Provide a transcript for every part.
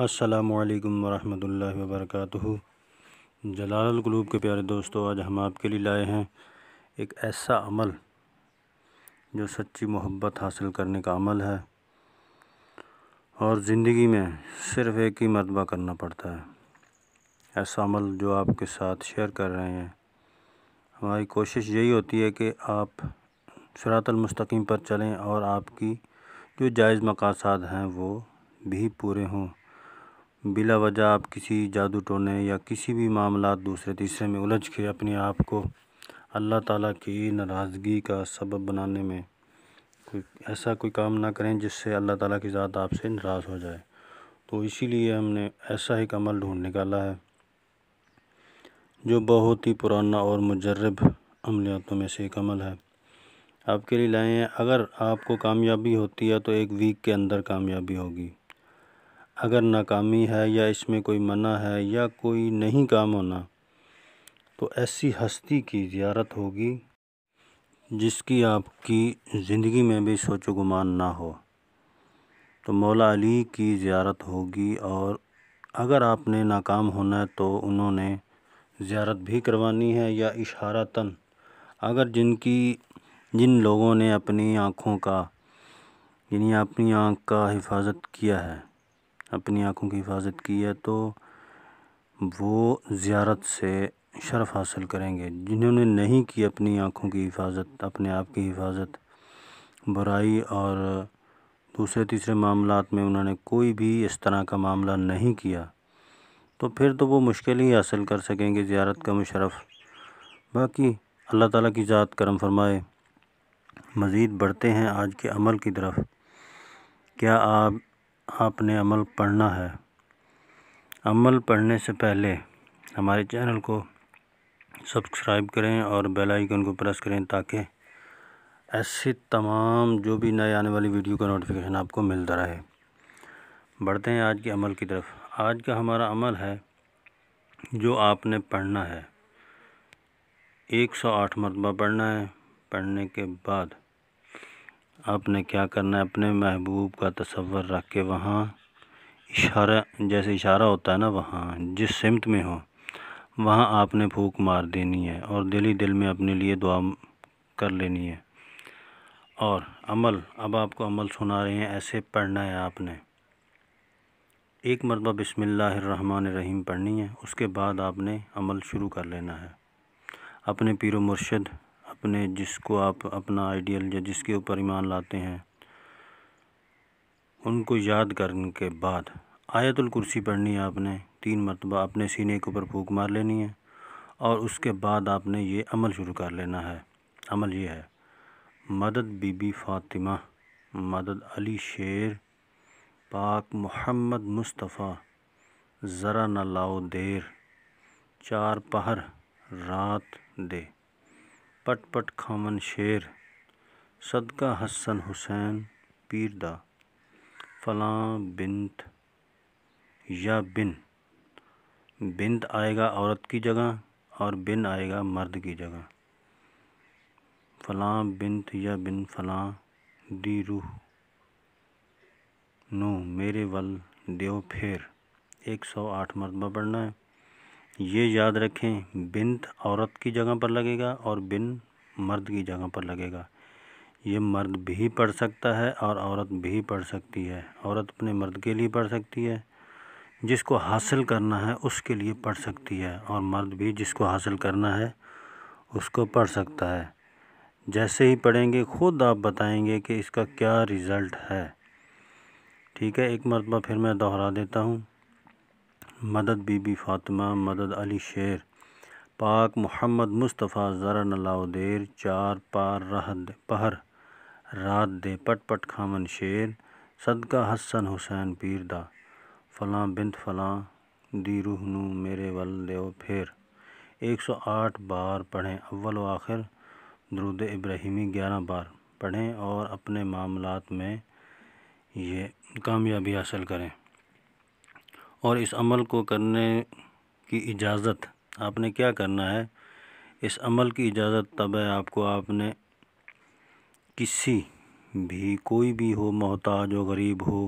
असलकम वरहमल वर्क ग्लूब के प्यारे दोस्तों आज हम आपके लिए लाए हैं एक ऐसा अमल जो सच्ची मोहब्बत हासिल करने का अमल है और ज़िंदगी में सिर्फ़ एक ही मरतबा करना पड़ता है ऐसा अमल जो आपके साथ शेयर कर रहे हैं हमारी कोशिश यही होती है कि आप सरातलमस्तकीम पर चलें और आपकी जो जायज़ मकासद हैं वो भी पूरे हों बिला वजह आप किसी जादू टोने या किसी भी मामला दूसरे तीसरे में उलझ के अपने आप को अल्लाह ताला की नाराज़गी का सबब बनाने में कोई ऐसा कोई काम ना करें जिससे अल्लाह ताला की ज़ात आपसे नाराज़ हो जाए तो इसीलिए हमने ऐसा एक अमल ढूंढ निकाला है जो बहुत ही पुराना और मुजरब अमलियातों में से एक अमल है आपके लिए लाए हैं अगर आपको कामयाबी होती है तो एक वीक के अंदर कामयाबी होगी अगर नाकामी है या इसमें कोई मना है या कोई नहीं काम होना तो ऐसी हस्ती की ज़्यारत होगी जिसकी आपकी ज़िंदगी में भी सोचो गुमान ना हो तो मौला अली की ज़्यारत होगी और अगर आपने नाकाम होना है तो उन्होंने ज़्यारत भी करवानी है या इशारतन अगर जिनकी जिन लोगों ने अपनी आँखों का यानी अपनी आँख का हिफाजत किया है अपनी आँखों की हिफाजत की है तो वो ज़्यारत से शरफ़ हासिल करेंगे जिन्होंने नहीं की अपनी आँखों की हिफाजत अपने आप की हिफाजत बुराई और दूसरे तीसरे मामला में उन्होंने कोई भी इस तरह का मामला नहीं किया तो फिर तो वो मुश्किल ही हासिल कर सकेंगे ज़्यारत का मुशरफ़ बाकी अल्लाह ताला की ज़ात करम फरमाए मज़ीद बढ़ते हैं आज के अमल की तरफ क्या आप आपने अमल पढ़ना है अमल पढ़ने से पहले हमारे चैनल को सब्सक्राइब करें और बेल आइकन को प्रेस करें ताकि ऐसी तमाम जो भी नए आने वाली वीडियो का नोटिफिकेशन आपको मिलता रहे बढ़ते हैं आज के अमल की तरफ आज का हमारा अमल है जो आपने पढ़ना है एक सौ आठ मरतबा पढ़ना है पढ़ने के बाद आपने क्या करना है अपने महबूब का तस्वर रख के वहाँ इशारा जैसे इशारा होता है ना वहाँ जिस सिमत में हो वहाँ आपने फूक मार देनी है और दिल ही दिल में अपने लिए दुआ कर लेनी है और अमल अब आपको अमल सुना रहे हैं ऐसे पढ़ना है आपने एक मरतबा रहीम पढ़नी है उसके बाद आपने अमल शुरू कर लेना है अपने पीर मुर्शद अपने जिसको आप अपना आइडियल या जिसके ऊपर ईमान लाते हैं उनको याद करने के बाद आयतुल कुर्सी पढ़नी है आपने तीन मरतबा अपने सीने के ऊपर फूक मार लेनी है और उसके बाद आपने ये अमल शुरू कर लेना है अमल ये है मदद बीबी फ़ातिमा मदद अली शेर पाक मोहम्मद मुस्तफ़ा ज़रा न लाओ देर चार पहर रात दे पट पट खामन शेर सदका हसन हुसैन पीर दा फलां बिंत या बिन बिंत आएगा औरत की जगह और बिन आएगा मर्द की जगह फलां बिंत या बिन फलां दी रूह नो मेरे वल देव फेर एक सौ आठ मरतबा पढ़ना है ये याद रखें बिंद औरत की जगह पर लगेगा और बिन मर्द की जगह पर लगेगा ये मर्द भी पढ़ सकता है और औरत भी पढ़ सकती है औरत अपने मर्द के लिए पढ़ सकती है जिसको हासिल करना है उसके लिए पढ़ सकती है और मर्द भी जिसको हासिल करना है उसको पढ़ सकता है जैसे ही पढ़ेंगे खुद आप बताएंगे कि इसका क्या रिज़ल्ट है ठीक है एक मरतबा फिर मैं दोहरा देता हूँ मदद बीबी फ़ातिमा मदद अली शेर पाक मोहम्मद मुस्तफ़ा ज़रा नलाउदेर चार पार रहद पहर रात दे पट पट खामन शेर सदका हसन हुसैन पीर दा फलां बिंद फलां दी रूह नू मेरे वल देव फेर एक सौ आठ बार पढ़ें अव्वल व आखिर द्रुद इब्राहिमी ग्यारह बार पढ़ें और अपने मामलात में ये कामयाबी हासिल करें और इस अमल को करने की इजाज़त आपने क्या करना है इस अमल की इजाज़त तब है आपको आपने किसी भी कोई भी हो मोहताज हो गरीब हो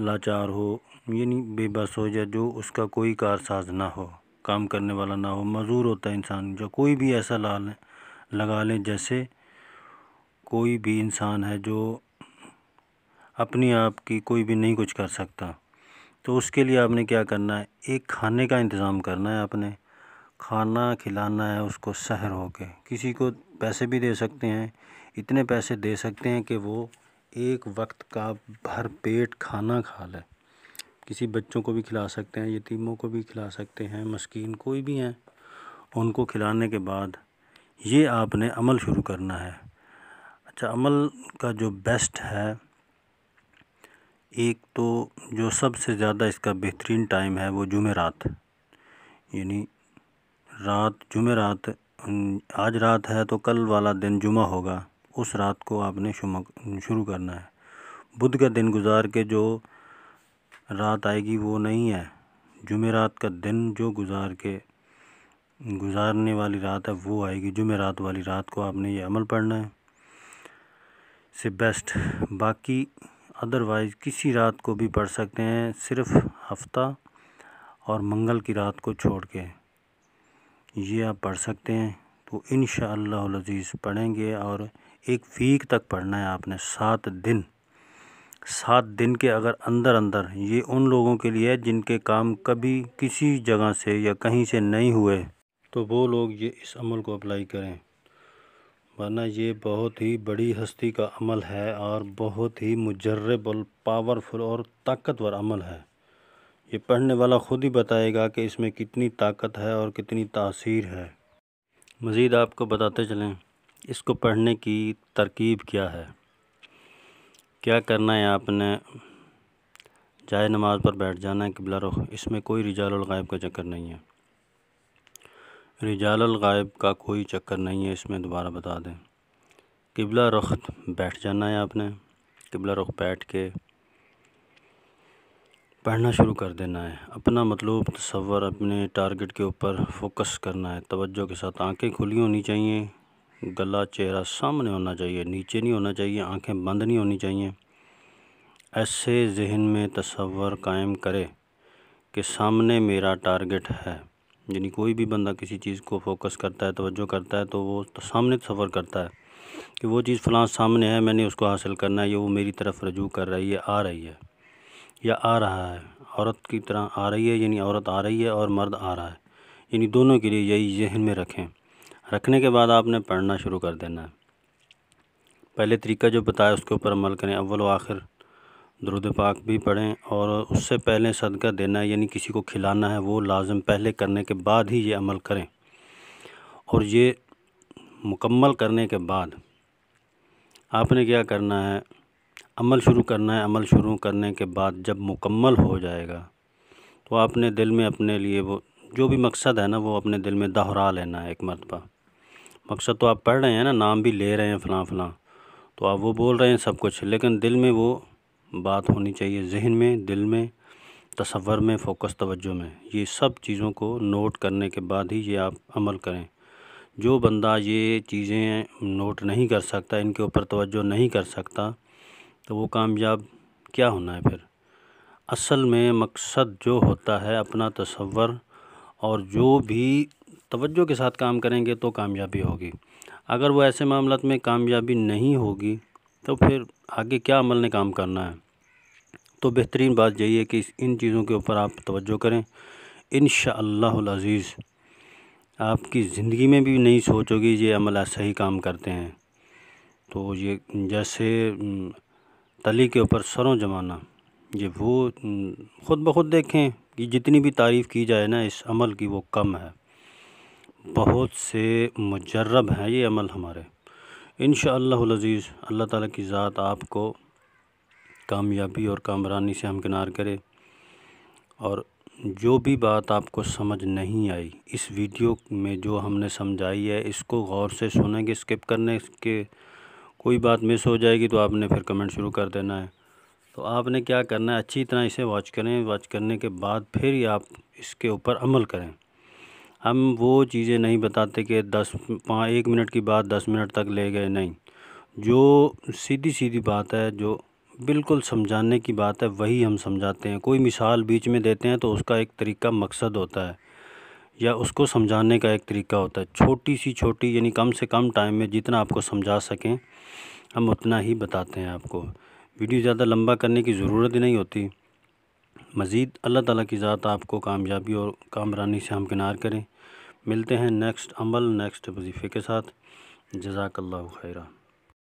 लाचार हो यानी बेबस हो या जो उसका कोई कारसाज ना हो काम करने वाला ना हो मज़ूर होता है इंसान जो कोई भी ऐसा ला लें लगा लें जैसे कोई भी इंसान है जो अपनी आप की कोई भी नहीं कुछ कर सकता तो उसके लिए आपने क्या करना है एक खाने का इंतज़ाम करना है आपने खाना खिलाना है उसको शहर हो के किसी को पैसे भी दे सकते हैं इतने पैसे दे सकते हैं कि वो एक वक्त का भर पेट खाना खा ले किसी बच्चों को भी खिला सकते हैं यतीमों को भी खिला सकते हैं मस्किन कोई भी हैं उनको खिलाने के बाद ये आपने अमल शुरू करना है अच्छा अमल का जो बेस्ट है एक तो जो सबसे ज़्यादा इसका बेहतरीन टाइम है वो जुमेरात यानी रात जुमेरात आज रात है तो कल वाला दिन जुमा होगा उस रात को आपने शुरू करना है बुध का दिन गुजार के जो रात आएगी वो नहीं है जुमेरात का दिन जो गुजार के गुजारने वाली रात है वो आएगी जुमेरात वाली रात को आपने ये अमल पढ़ना है से बेस्ट बाकी अदरवाइज़ किसी रात को भी पढ़ सकते हैं सिर्फ हफ्ता और मंगल की रात को छोड़ के ये आप पढ़ सकते हैं तो इन शजीज़ पढ़ेंगे और एक वीक तक पढ़ना है आपने सात दिन सात दिन के अगर अंदर अंदर ये उन लोगों के लिए है जिनके काम कभी किसी जगह से या कहीं से नहीं हुए तो वो लोग ये इस अमल को अप्लाई करें वरना ये बहुत ही बड़ी हस्ती का अमल है और बहुत ही मुजरब और पावरफुल और ताकतवर अमल है ये पढ़ने वाला ख़ुद ही बताएगा कि इसमें कितनी ताकत है और कितनी तासीर है मज़ीद आपको बताते चलें इसको पढ़ने की तरकीब क्या है क्या करना है आपने जाए नमाज पर बैठ जाना है किबला रुख इसमें कोई रिजाल गायब का चक्कर नहीं है रिजाल गायब का कोई चक्कर नहीं है इसमें दोबारा बता दें किबला रुख बैठ जाना है आपने किबला रुख बैठ के पढ़ना शुरू कर देना है अपना मतलूब तस्वर अपने टारगेट के ऊपर फोकस करना है तवज्जो के साथ आंखें खुली होनी चाहिए गला चेहरा सामने होना चाहिए नीचे नहीं होना चाहिए आंखें बंद नहीं होनी चाहिए ऐसे जहन में तस्वर कायम करे कि सामने मेरा टारगेट है यानी कोई भी बंदा किसी चीज़ को फोकस करता है तवज्जो करता है तो वो तो सामने सफ़र करता है कि वो चीज़ फ़लाँ सामने है मैंने उसको हासिल करना है ये वो मेरी तरफ रजू कर रही है आ रही है या आ रहा है औरत की तरह आ रही है यानी औरत आ रही है और मर्द आ रहा है यानी दोनों के लिए यही जहन में रखें रखने के बाद आपने पढ़ना शुरू कर देना है पहले तरीका जो बताया उसके ऊपर अमल करें अव्वल आखिर दरुद पाक भी पढ़ें और उससे पहले सदका देना यानी किसी को खिलाना है वो लाजम पहले करने के बाद ही ये अमल करें और ये मुकम्मल करने के बाद आपने क्या करना है अमल शुरू करना है अमल शुरू करने के बाद जब मुकम्मल हो जाएगा तो आपने दिल में अपने लिए वो जो भी मकसद है ना वो अपने दिल में दोहरा लेना है एक मरतबा मकसद तो आप पढ़ रहे हैं ना नाम भी ले रहे हैं फलां फ़लाँ तो आप वो बोल रहे हैं सब कुछ लेकिन दिल में वो बात होनी चाहिए जहन में दिल में तसवर में फ़ोकस तवज्जो में ये सब चीज़ों को नोट करने के बाद ही ये आप अमल करें जो बंदा ये चीज़ें नोट नहीं कर सकता इनके ऊपर तवज्जो नहीं कर सकता तो वो कामयाब क्या होना है फिर असल में मकसद जो होता है अपना तसवर और जो भी तवज्जो के साथ काम करेंगे तो कामयाबी होगी अगर वो ऐसे मामलों में कामयाबी नहीं होगी तो फिर आगे क्या अमल ने काम करना है तो बेहतरीन बात यही है कि इन चीज़ों के ऊपर आप तवज्जो करें इन शज़ीज़ आपकी ज़िंदगी में भी नहीं सोचोगे ये अमल ऐसा ही काम करते हैं तो ये जैसे तली के ऊपर सरों जमाना ये वो ख़ुद ब खुद देखें कि जितनी भी तारीफ़ की जाए ना इस अमल की वो कम है बहुत से मुजरब हैं ये अमल हमारे इन शज़ीज़ अल्लाह ताला की ज़ात आपको कामयाबी और कामरानी से हमकिनार करे और जो भी बात आपको समझ नहीं आई इस वीडियो में जो हमने समझाई है इसको गौर से सुनेंगे स्किप करने के कोई बात मिस हो जाएगी तो आपने फिर कमेंट शुरू कर देना है तो आपने क्या करना है अच्छी तरह इसे वॉच करें वॉच करने के बाद फिर ही आप इसके ऊपर अमल करें हम वो चीज़ें नहीं बताते कि दस पाँच एक मिनट की बात दस मिनट तक ले गए नहीं जो सीधी सीधी बात है जो बिल्कुल समझाने की बात है वही हम समझाते हैं कोई मिसाल बीच में देते हैं तो उसका एक तरीका मकसद होता है या उसको समझाने का एक तरीका होता है छोटी सी छोटी यानी कम से कम टाइम में जितना आपको समझा सकें हम उतना ही बताते हैं आपको वीडियो ज़्यादा लंबा करने की ज़रूरत ही नहीं होती मज़ीद अल्लाह ताला की ज़ात आपको कामयाबी और कामरानी से हमकिनार करें मिलते हैं नेक्स्ट अमल नेक्स्ट वजीफ़े के साथ जजाकल्ला खैरा